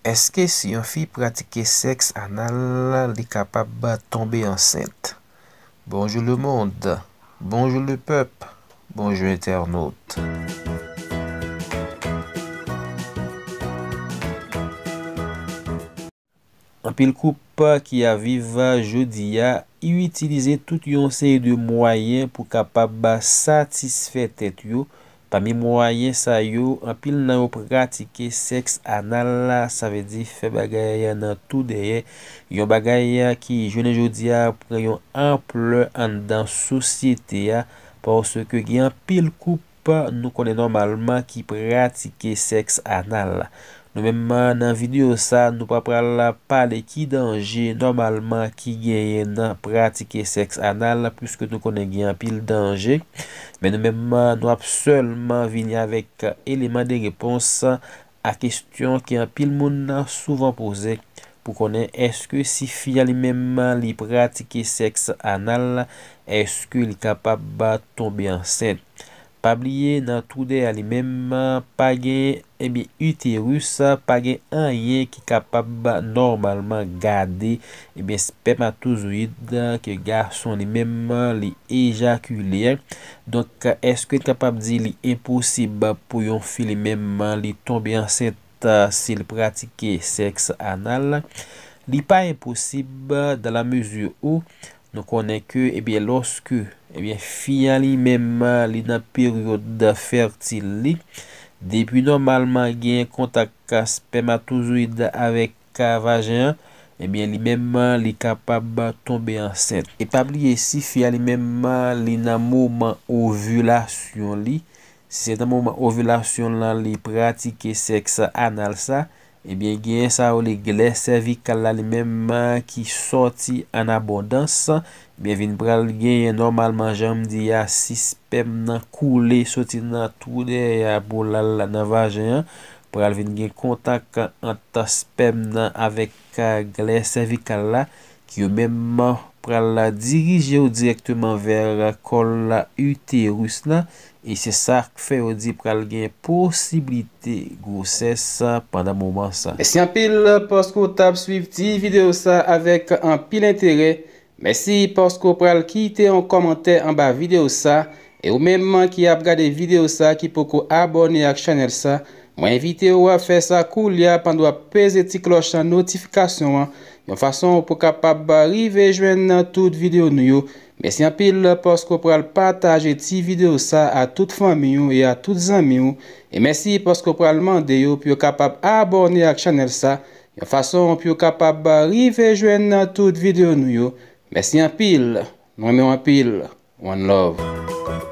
Eske si yon fi pratike seks, an ala li kapap ba tombe ansente? Bonjou le mond, bonjou le pep, bonjou internaute. An pil koupa ki aviva jodi ya, yu itilize tout yon sey de mwayen pou kapap ba satisfet et yo, Pa mi mwa ye sa yo, an pil nan yo pratike seks anal la, sa ve di fe bagay ya nan tou deye, yon bagay ya ki jene jodi ya pre yon ample an dan sosyete ya, pa ou se ke gen pil koupa nou konen normalman ki pratike seks anal la. Nou menman nan videyo sa nou pa pral la pale ki denje normalman ki genye nan pratike seks anal pwiske nou konen genye an pil denje. Men nou menman nou apselman vini avek eleman de repons a kestyon ki an pil moun nan souvan pose pou konen eske si fiyan li menman li pratike seks anal eske li kapap ba tombe ansen. Pab liye nan toude a li mem, page, ebi, eh uterus, page an ye ki kapab normalman gade, ebi, eh spermatozoid, ki gason li mem, li ejakulier. Donk, eske kapab di li imposib pou yon fi li mem, li tombe anset si li pratike seks anal. Li pa imposib dan la mezu ou. Nou konen ke, ebyen, eh loske, ebyen, eh fiyan li menman li nan periode da fertili, depi normalman gen kontak ka spermatouzoui da avek ka vajen, ebyen, eh li menman li kapaba tombe ansen. E pabli esi fiyan li menman li nan mouman ovulasyon li, se nan mouman ovulasyon lan li pratike seks an alsa, Ebyen gen sa ou li gley servikal la li memman ki soti an abondans. Ebyen vin pral gen normalman janm di ya 6 pem nan koule soti nan tou de ya bolal nan vajen. Pral vin gen kontak an tas pem nan avek gley servikal la ki yo memman. pral la dirije ou direktman ver kol la ute rus la e se sak fe ou di pral gen posibilite gwo ses sa pandan mouman sa. Mese yon pil porsko tab suif ti video sa avek an pil entere. Mese yon porsko pral kite yon komante an ba video sa e ou menman ki ap gade video sa ki poko abone ak chanel sa. Mwen evite ou a fe sa kou liya pandou a peze ti kloch sa notifikasyon an. Yon fason ou pou kapab a rive jwen nan tout videyo nou yo. Mersi an pil pors ko pral pataje ti videyo sa a tout fami ou e a tout zami ou. E mersi pors ko pral mande yo pou yo kapab aborne ak chanel sa. Yon fason ou pou yo kapab a rive jwen nan tout videyo nou yo. Mersi an pil. Mwen mwen an pil. One love.